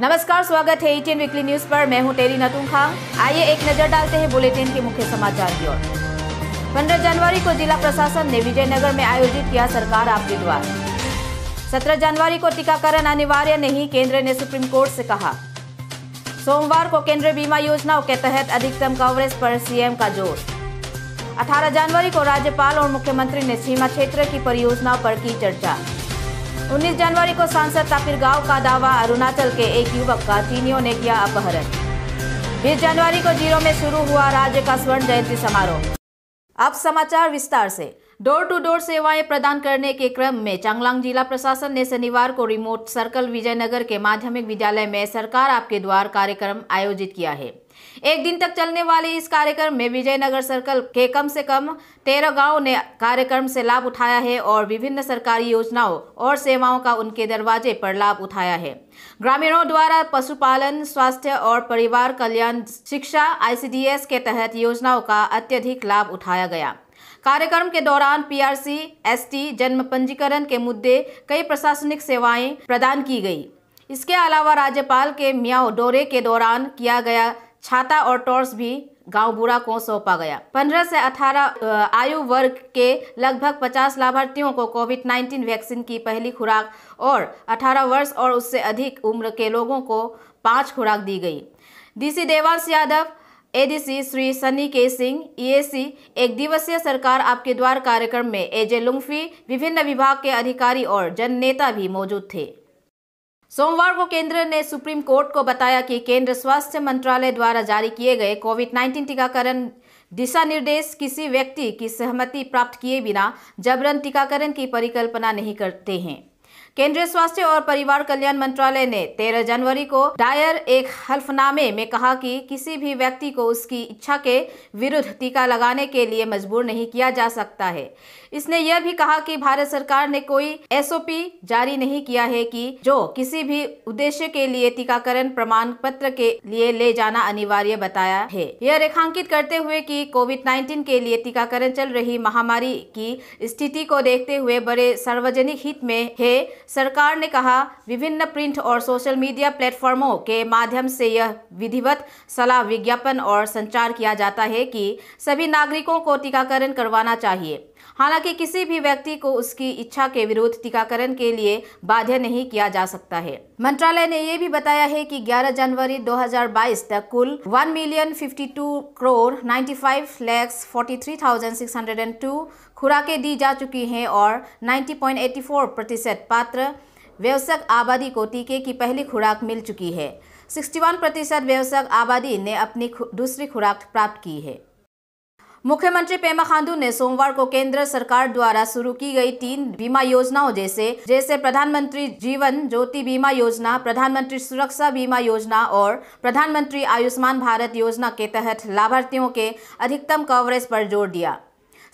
नमस्कार स्वागत है एटीएन वीकली न्यूज पर मैं हूं टेरी नतुम खा आइए एक नजर डालते हैं बुलेटिन के मुख्य समाचार की ओर 15 जनवरी को जिला प्रशासन ने विजयनगर में आयोजित किया सरकार आपके द्वार 17 जनवरी को टीकाकरण अनिवार्य नहीं केंद्र ने सुप्रीम कोर्ट से कहा सोमवार को केंद्रीय बीमा योजनाओं के तहत अधिकतम कवरेज पर सीएम का जोर अठारह जनवरी को राज्यपाल और मुख्यमंत्री ने सीमा क्षेत्र की परियोजनाओं पर की चर्चा 19 जनवरी को सांसद तापिर गांव का दावा अरुणाचल के एक युवक का चीनियों ने किया अपहरण 20 जनवरी को जीरो में शुरू हुआ राज्य का स्वर्ण जयंती समारोह अब समाचार विस्तार से डोर टू डोर सेवाएं प्रदान करने के क्रम में चांगलांग जिला प्रशासन ने शनिवार को रिमोट सर्कल विजयनगर के माध्यमिक विद्यालय में सरकार आपके द्वार कार्यक्रम आयोजित किया है एक दिन तक चलने वाले इस कार्यक्रम में विजयनगर सर्कल के कम से कम तेरह गांव ने कार्यक्रम से लाभ उठाया है और विभिन्न सरकारी योजनाओं और सेवाओं का उनके दरवाजे पर लाभ उठाया है ग्रामीणों द्वारा पशुपालन स्वास्थ्य और परिवार कल्याण शिक्षा आईसीडीएस के तहत योजनाओं का अत्यधिक लाभ उठाया गया कार्यक्रम के दौरान पीआरसी, एसटी, जन्म पंजीकरण के मुद्दे कई प्रशासनिक सेवाएं प्रदान की गई इसके अलावा राज्यपाल के मियाओ दौरे के दौरान किया गया छाता और टॉर्च भी गांव बुरा को सौंपा गया 15 से 18 आयु वर्ग के लगभग 50 लाभार्थियों को कोविड 19 वैक्सीन की पहली खुराक और 18 वर्ष और उससे अधिक उम्र के लोगों को पांच खुराक दी गई DC Dewas Yadav ADC Shri Sunny K Singh EAC एक दिवसीय सरकार आपके द्वार कार्यक्रम में एजे लुंगफी विभिन्न विभाग के अधिकारी और जन नेता भी मौजूद थे सोमवार को केंद्र ने सुप्रीम कोर्ट को बताया कि केंद्र स्वास्थ्य मंत्रालय द्वारा जारी किए गए कोविड 19 टीकाकरण दिशा निर्देश किसी व्यक्ति की सहमति प्राप्त किए बिना जबरन टीकाकरण की परिकल्पना नहीं करते हैं केंद्रीय स्वास्थ्य और परिवार कल्याण मंत्रालय ने 13 जनवरी को डायर एक हल्फनामे में कहा कि किसी भी व्यक्ति को उसकी इच्छा के विरुद्ध टीका लगाने के लिए मजबूर नहीं किया जा सकता है इसने यह भी कहा कि भारत सरकार ने कोई एसओपी जारी नहीं किया है कि जो किसी भी उद्देश्य के लिए टीकाकरण प्रमाण पत्र के लिए ले जाना अनिवार्य बताया है यह रेखांकित करते हुए की कोविड नाइन्टीन के लिए टीकाकरण चल रही महामारी की स्थिति को देखते हुए बड़े सार्वजनिक हित में है सरकार ने कहा विभिन्न प्रिंट और सोशल मीडिया प्लेटफॉर्मों के माध्यम से यह विधिवत सलाह विज्ञापन और संचार किया जाता है कि सभी नागरिकों को टीकाकरण करवाना चाहिए हालांकि किसी भी व्यक्ति को उसकी इच्छा के विरुद्ध टीकाकरण के लिए बाध्य नहीं किया जा सकता है मंत्रालय ने यह भी बताया है कि 11 जनवरी 2022 तक कुल 1 मिलियन 52 करोड़ 95 लैक्स 43,602 खुराकें दी जा चुकी हैं और 90.84 प्रतिशत पात्र व्यवसाय आबादी को टीके की पहली खुराक मिल चुकी है 61 प्रतिशत व्यवसाय आबादी ने अपनी दूसरी खुराक प्राप्त की है मुख्यमंत्री पेमा खांडू ने सोमवार को केंद्र सरकार द्वारा शुरू की गई तीन बीमा योजनाओं जैसे जैसे प्रधानमंत्री जीवन ज्योति बीमा योजना प्रधानमंत्री सुरक्षा बीमा योजना और प्रधानमंत्री आयुष्मान भारत योजना के तहत लाभार्थियों के अधिकतम कवरेज पर जोर दिया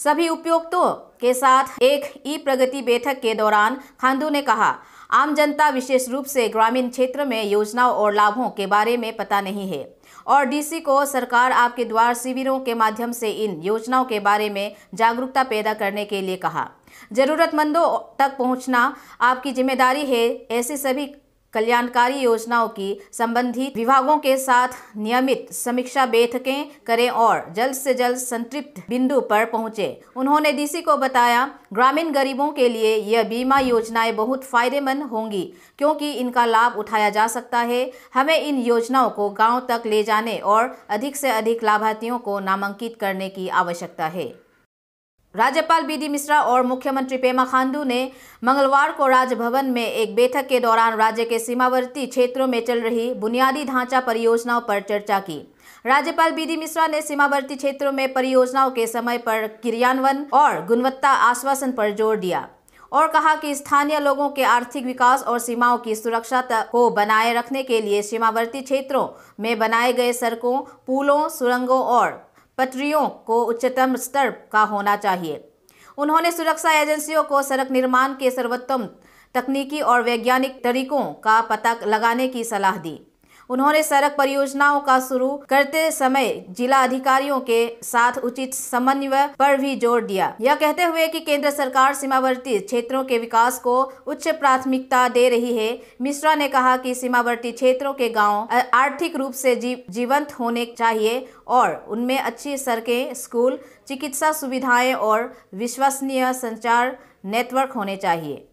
सभी उपयोक्तों के साथ एक ई प्रगति बैठक के दौरान खांडू ने कहा आम जनता विशेष रूप से ग्रामीण क्षेत्र में योजनाओं और लाभों के बारे में पता नहीं है और डीसी को सरकार आपके द्वार शिविरों के माध्यम से इन योजनाओं के बारे में जागरूकता पैदा करने के लिए कहा जरूरतमंदों तक पहुंचना आपकी जिम्मेदारी है ऐसे सभी कल्याणकारी योजनाओं की संबंधित विभागों के साथ नियमित समीक्षा बैठकें करें और जल्द से जल्द संतृप्त बिंदु पर पहुंचे उन्होंने डीसी को बताया ग्रामीण गरीबों के लिए यह बीमा योजनाएं बहुत फायदेमंद होंगी क्योंकि इनका लाभ उठाया जा सकता है हमें इन योजनाओं को गाँव तक ले जाने और अधिक से अधिक लाभार्थियों को नामांकित करने की आवश्यकता है राज्यपाल बी डी मिश्रा और मुख्यमंत्री पेमा खांडू ने मंगलवार को राजभवन में एक बैठक के दौरान राज्य के सीमावर्ती क्षेत्रों में चल रही बुनियादी ढांचा परियोजनाओं पर चर्चा की राज्यपाल बी डी मिश्रा ने सीमावर्ती क्षेत्रों में परियोजनाओं के समय पर क्रियान्वयन और गुणवत्ता आश्वासन पर जोर दिया और कहा कि स्थानीय लोगों के आर्थिक विकास और सीमाओं की सुरक्षा को बनाए रखने के लिए सीमावर्ती क्षेत्रों में बनाए गए सड़कों पुलों सुरंगों और पटरियों को उच्चतम स्तर का होना चाहिए उन्होंने सुरक्षा एजेंसियों को सड़क निर्माण के सर्वोत्तम तकनीकी और वैज्ञानिक तरीकों का पता लगाने की सलाह दी उन्होंने सड़क परियोजनाओं का शुरू करते समय जिला अधिकारियों के साथ उचित समन्वय पर भी जोर दिया यह कहते हुए कि केंद्र सरकार सीमावर्ती क्षेत्रों के विकास को उच्च प्राथमिकता दे रही है मिश्रा ने कहा कि सीमावर्ती क्षेत्रों के गांव आर्थिक रूप से जी, जीवंत होने चाहिए और उनमें अच्छी सड़कें स्कूल चिकित्सा सुविधाएं और विश्वसनीय संचार नेटवर्क होने चाहिए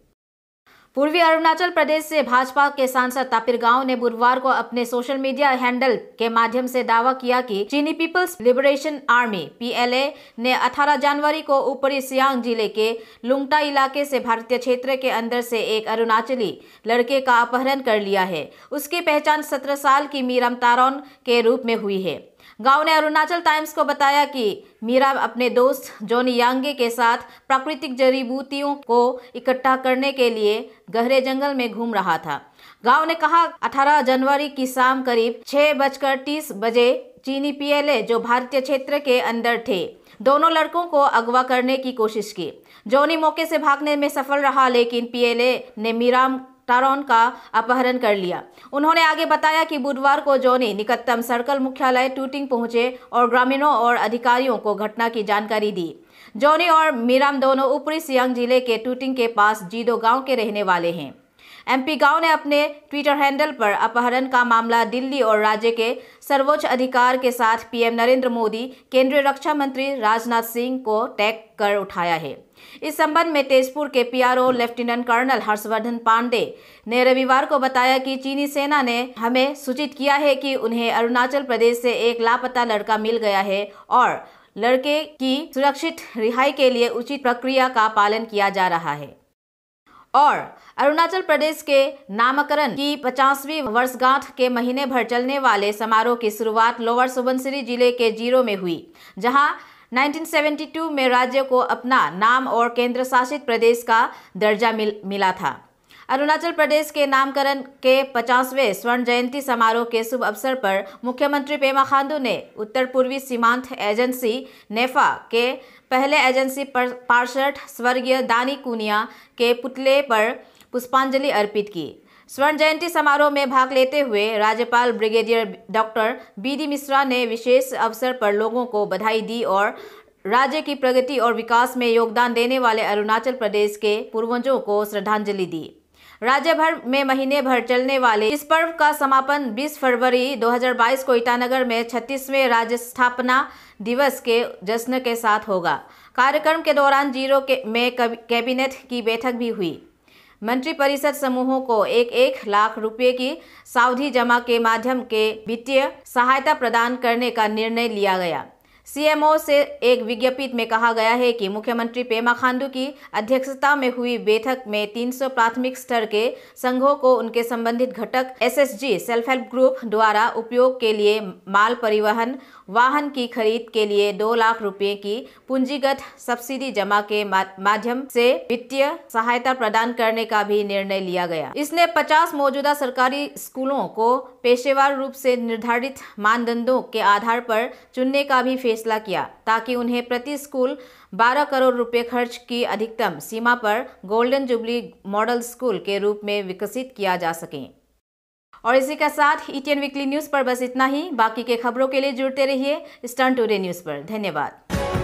पूर्वी अरुणाचल प्रदेश से भाजपा के सांसद तापिर गांव ने बुधवार को अपने सोशल मीडिया हैंडल के माध्यम से दावा किया कि चीनी पीपल्स लिबरेशन आर्मी पीएलए ने 18 जनवरी को ऊपरी सियांग जिले के लुंगटा इलाके से भारतीय क्षेत्र के अंदर से एक अरुणाचली लड़के का अपहरण कर लिया है उसकी पहचान सत्रह साल की मीरम तारोन के रूप में हुई है गांव ने अरुणाचल टाइम्स को बताया कि मीरा अपने दोस्त जोनी यांगे के साथ प्राकृतिक जड़ी बूटियों को इकट्ठा करने के लिए गहरे जंगल में घूम रहा था गांव ने कहा 18 जनवरी की शाम करीब छह बजकर तीस बजे चीनी पीएलए जो भारतीय क्षेत्र के अंदर थे दोनों लड़कों को अगवा करने की कोशिश की जोनी मौके से भागने में सफल रहा लेकिन पीएलए ने मीराम टारोन का अपहरण कर लिया उन्होंने आगे बताया कि बुधवार को जोनी निकटतम सर्कल मुख्यालय टूटिंग पहुंचे और ग्रामीणों और अधिकारियों को घटना की जानकारी दी जोनी और मीराम दोनों ऊपरी सियांग जिले के टूटिंग के पास जीदो गांव के रहने वाले हैं एमपी गांव ने अपने ट्विटर हैंडल पर अपहरण का मामला दिल्ली और राज्य के सर्वोच्च अधिकार के साथ पीएम नरेंद्र मोदी केंद्रीय रक्षा मंत्री राजनाथ सिंह को टैग कर उठाया है इस संबंध में तेजपुर के PRO lieutenant colonel Harshvardhan Pandey ने रविवार को बताया कि चीनी सेना ने हमें सूचित किया है कि उन्हें अरुणाचल प्रदेश से एक लापता लड़का मिल गया है और लड़के की सुरक्षित रिहाई के लिए उचित प्रक्रिया का पालन किया जा रहा है और अरुणाचल प्रदेश के नामकरण की पचासवीं वर्षगांठ के महीने भर चलने वाले समारोह की शुरुआत लोअर सुबनसिरी जिले के जीरो में हुई जहां 1972 में राज्य को अपना नाम और केंद्र शासित प्रदेश का दर्जा मिल, मिला था अरुणाचल प्रदेश के नामकरण के पचासवें स्वर्ण जयंती समारोह के शुभ अवसर पर मुख्यमंत्री पेमा खांडू ने उत्तर पूर्वी सीमांत एजेंसी नेफा के पहले एजेंसी पार्षद स्वर्गीय दानी कुनिया के पुतले पर पुष्पांजलि अर्पित की स्वर्ण जयंती समारोह में भाग लेते हुए राज्यपाल brigadier doctor B D Mishra ने विशेष अवसर पर लोगों को बधाई दी और राज्य की प्रगति और विकास में योगदान देने वाले अरुणाचल प्रदेश के पूर्वजों को श्रद्धांजलि दी राज्य भर में महीने भर चलने वाले इस पर्व का समापन 20 फरवरी 2022 को ईटानगर में 36वें राज्य स्थापना दिवस के जश्न के साथ होगा कार्यक्रम के दौरान जीरो के में कैबिनेट की बैठक भी हुई मंत्रिपरिषद समूहों को एक एक लाख रुपए की सावधि जमा के माध्यम के वित्तीय सहायता प्रदान करने का निर्णय लिया गया सीएमओ से एक विज्ञप्ति में कहा गया है कि मुख्यमंत्री पेमा खांडू की अध्यक्षता में हुई बैठक में 300 प्राथमिक स्तर के संघों को उनके संबंधित घटक एसएसजी सेल्फ हेल्प ग्रुप द्वारा उपयोग के लिए माल परिवहन वाहन की खरीद के लिए दो लाख रुपए की पूंजीगत सब्सिडी जमा के माध्यम से वित्तीय सहायता प्रदान करने का भी निर्णय लिया गया इसने 50 मौजूदा सरकारी स्कूलों को पेशेवर रूप से निर्धारित मानदंडों के आधार पर चुनने का भी फैसला किया ताकि उन्हें प्रति स्कूल 12 करोड़ रुपए खर्च की अधिकतम सीमा पर गोल्डन जुबली मॉडल स्कूल के रूप में विकसित किया जा सके और इसी के साथ ईटीएन वीकली न्यूज़ पर बस इतना ही बाकी के खबरों के लिए जुड़ते रहिए स्टर्न टूडे न्यूज़ पर धन्यवाद